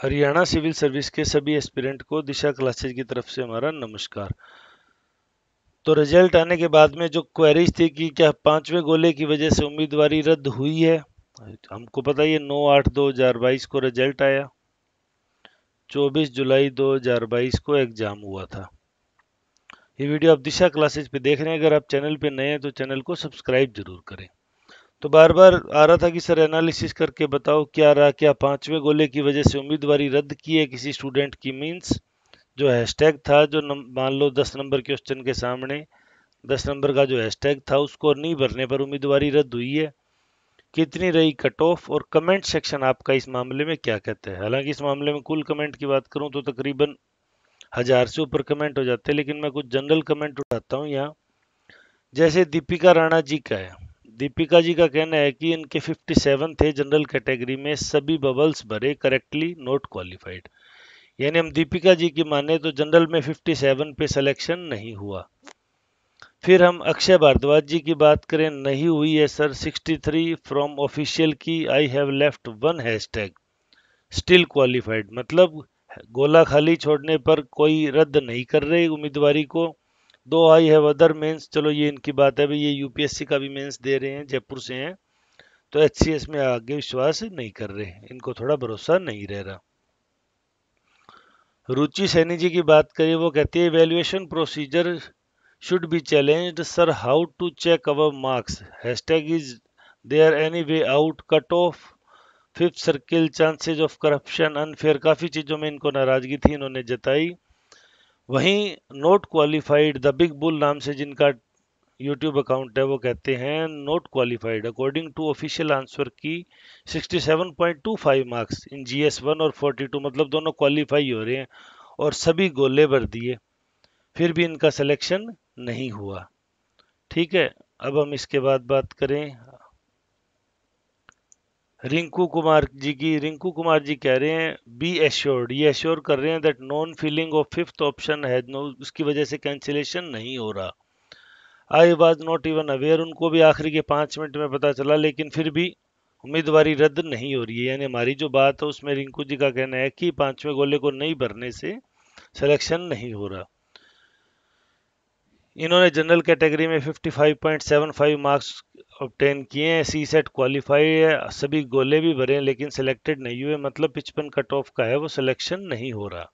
Haryana civil service के सभी aspirant को दिशा क्लासेज की तरफ से हमारा नमस्कार तो रिजल्ट आने के बाद में जो क्वेरीज थी कि क्या पांचवें गोले की वजह से उम्मीदवारी रद्द हुई है हमको पता ये नौ आठ दो हजार बाईस को रिजल्ट आया 24 जुलाई 2022 को एग्ज़ाम हुआ था ये वीडियो आप दिशा क्लासेज पे देख रहे हैं अगर आप चैनल पे नए हैं तो चैनल को सब्सक्राइब जरूर करें तो बार बार आ रहा था कि सर एनालिसिस करके बताओ क्या रहा क्या पांचवें गोले की वजह से उम्मीदवार रद्द की है किसी स्टूडेंट की मीन्स जो हैशटैग था जो मान लो दस नंबर क्वेश्चन के सामने दस नंबर का जो हैशटैग था उसको नहीं भरने पर उम्मीदवारी रद्द हुई है कितनी रही कट ऑफ और कमेंट सेक्शन आपका इस मामले में क्या कहते हैं हालांकि इस मामले में कुल कमेंट की बात करूँ तो तकरीबन हज़ार से ऊपर कमेंट हो जाते हैं लेकिन मैं कुछ जनरल कमेंट उठाता हूँ यहाँ जैसे दीपिका राणा जी का है दीपिका जी का कहना है कि इनके 57 थे जनरल कैटेगरी में सभी बबल्स भरे करेक्टली नॉट क्वालिफाइड यानी हम दीपिका जी की माने तो जनरल में 57 पे सिलेक्शन नहीं हुआ फिर हम अक्षय भारद्वाज जी की बात करें नहीं हुई है sir 63 from official key I have left one hashtag still qualified मतलब गोला खाली छोड़ने पर कोई रद्द नहीं कर रहे उम्मीदवारी को दो आई है अदर मेंस चलो ये इनकी बात है भाई ये यूपीएससी का भी मेंस दे रहे हैं जयपुर से हैं तो एच में आगे विश्वास नहीं कर रहे इनको थोड़ा भरोसा नहीं रह रहा रुचि सैनी जी की बात करिए वो कहती है evaluation procedure should be challenged sir how to check our marks is they are any way out cut off fifth circle chances of corruption unfair काफ़ी चीज़ों में इनको नाराज़गी थी इन्होंने जताई वहीं note qualified the big bull नाम से जिनका यूट्यूब अकाउंट है वो कहते हैं note qualified according to official answer की 67.25 marks in G S one और 42 मतलब दोनों क्वालिफाई हो रहे हैं और सभी गोले भर दिए फिर भी इनका सिलेक्शन नहीं हुआ ठीक है अब हम इसके बाद बात करें रिंकू कुमार जी की रिंकू कुमार जी कह रहे हैं बी एश्योर्ड ये एश्योर कर रहे हैं that non filling of fifth option है नो उसकी वजह से कैंसिलेशन नहीं हो रहा I was not even aware उनको भी आखिरी के पाँच मिनट में पता चला लेकिन फिर भी उम्मीदवारी रद्द नहीं हो रही है यानी हमारी जो बात है उसमें रिंकू जी का कहना है कि पाँचवें गोले को नहीं भरने से सिलेक्शन नहीं हो रहा इन्होंने जनरल कैटेगरी में 55.75 मार्क्स ऑब्टेन किए हैं सी सेट क्वालिफाई है सभी गोले भी भरे हैं लेकिन सिलेक्टेड नहीं हुए मतलब पिचपन कट ऑफ का है वो सिलेक्शन नहीं हो रहा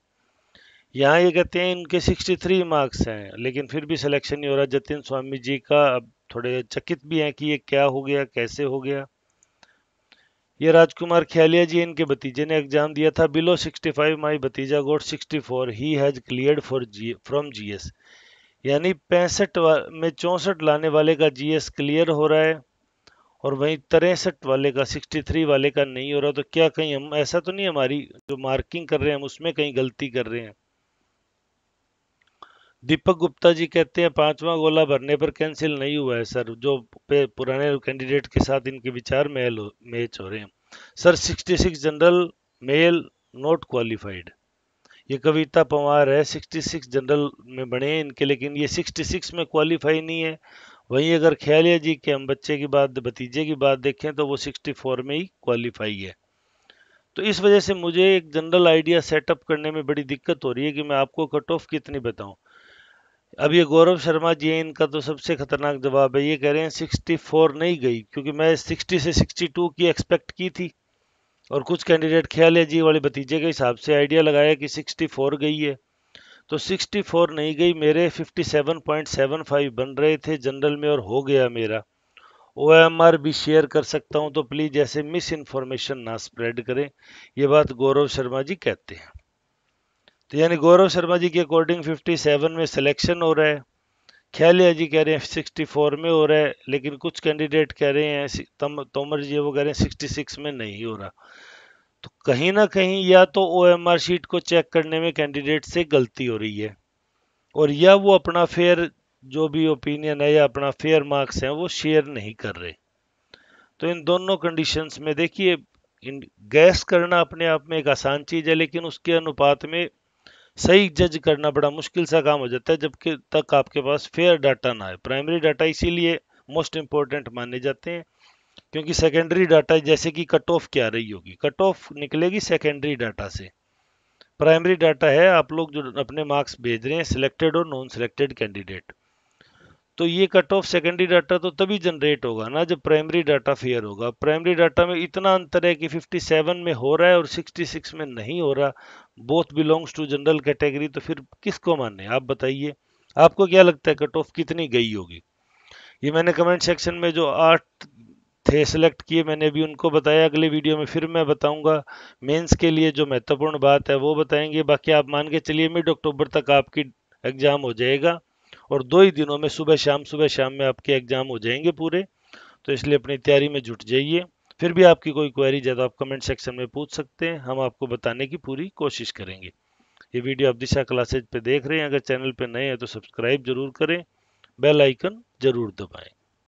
यहाँ ये कहते हैं इनके 63 मार्क्स हैं लेकिन फिर भी सिलेक्शन नहीं हो रहा जतिन स्वामी जी का अब थोड़े चकित भी हैं कि ये क्या हो गया कैसे हो गया ये राजकुमार ख्यालिया जी इनके भतीजे ने एग्जाम दिया था बिलो 65 माई भतीजा got 64 he has clear for G from GS यानी पैंसठ में चौंसठ लाने वाले का जीएस क्लियर हो रहा है और वहीं तिरसठ वाले का 63 वाले का नहीं हो रहा तो क्या कहीं हम ऐसा तो नहीं हमारी जो मार्किंग कर रहे हैं हम उसमें कहीं गलती कर रहे हैं दीपक गुप्ता जी कहते हैं पांचवा गोला भरने पर कैंसिल नहीं हुआ है सर जो पुराने कैंडिडेट के साथ इनके विचार मेल मैच हो रहे हैं sir 66 general male not qualified ये कविता पंवार है 66 जनरल में बने इनके लेकिन ये 66 में क्वालिफाई नहीं है वहीं अगर ख्यालिया जी के हम बच्चे की बात भतीजे की बात देखें तो वो 64 में ही क्वालिफाई है तो इस वजह से मुझे एक जनरल आइडिया सेटअप करने में बड़ी दिक्कत हो रही है कि मैं आपको कट ऑफ कितनी बताऊँ अब ये गौरव शर्मा जी हैं इनका तो सबसे खतरनाक जवाब है ये कह रहे हैं 64 नहीं गई क्योंकि मैं 60 से 62 की एक्सपेक्ट की थी और कुछ कैंडिडेट ख्याल है जी वाले भतीजे के हिसाब से आइडिया लगाया कि 64 गई है तो 64 नहीं गई मेरे 57.75 बन रहे थे जनरल में और हो गया मेरा ओ भी शेयर कर सकता हूं तो प्लीज़ ऐसे मिस इन्फॉर्मेशन ना स्प्रेड करें ये बात गौरव शर्मा जी कहते हैं तो यानी गौरव शर्मा जी के अकॉर्डिंग 57 में सिलेक्शन हो रहा है ख्यालिया जी कह रहे हैं 64 में हो रहा है लेकिन कुछ कैंडिडेट कह रहे हैं तम, तोमर जी वो कह रहे हैं 66 में नहीं हो रहा तो कहीं ना कहीं या तो ओ शीट को चेक करने में कैंडिडेट से गलती हो रही है और या वो अपना फेयर जो भी ओपिनियन है या अपना फेयर मार्क्स हैं वो शेयर नहीं कर रहे तो इन दोनों कंडीशंस में देखिए गैस करना अपने आप में एक आसान चीज़ है लेकिन उसके अनुपात में सही जज करना बड़ा मुश्किल सा काम हो जाता है जबकि तक आपके पास फेयर डाटा ना आए प्राइमरी डाटा इसीलिए मोस्ट इम्पोर्टेंट माने जाते हैं क्योंकि सेकेंडरी डाटा जैसे कि कट ऑफ क्या रही होगी कट ऑफ निकलेगी सेकेंडरी डाटा से प्राइमरी डाटा है आप लोग जो अपने मार्क्स भेज रहे हैं सिलेक्टेड और नॉन सिलेक्टेड कैंडिडेट तो ये कट ऑफ सेकेंडरी डाटा तो तभी जनरेट होगा ना जब प्राइमरी डाटा फेयर होगा प्राइमरी डाटा में इतना अंतर है कि 57 में हो रहा है और 66 में नहीं हो रहा both belongs to general category तो फिर किसको माने आप बताइए आपको क्या लगता है कट ऑफ कितनी गई होगी ये मैंने कमेंट सेक्शन में जो आठ थे सेलेक्ट किए मैंने अभी उनको बताया अगले वीडियो में फिर मैं बताऊंगा मेंस के लिए जो महत्वपूर्ण बात है वो बताएंगे बाकी आप मान के चलिए मिड अक्टूबर तक आपकी एग्ज़ाम हो जाएगा और दो ही दिनों में सुबह शाम सुबह शाम में आपके एग्ज़ाम हो जाएंगे पूरे तो इसलिए अपनी तैयारी में जुट जाइए फिर भी आपकी कोई क्वेरी ज़्यादा आप कमेंट सेक्शन में पूछ सकते हैं हम आपको बताने की पूरी कोशिश करेंगे ये वीडियो आप दिशा क्लासेज पे देख रहे हैं अगर चैनल पे नए हैं तो सब्सक्राइब जरूर करें बेल आइकन जरूर दबाएं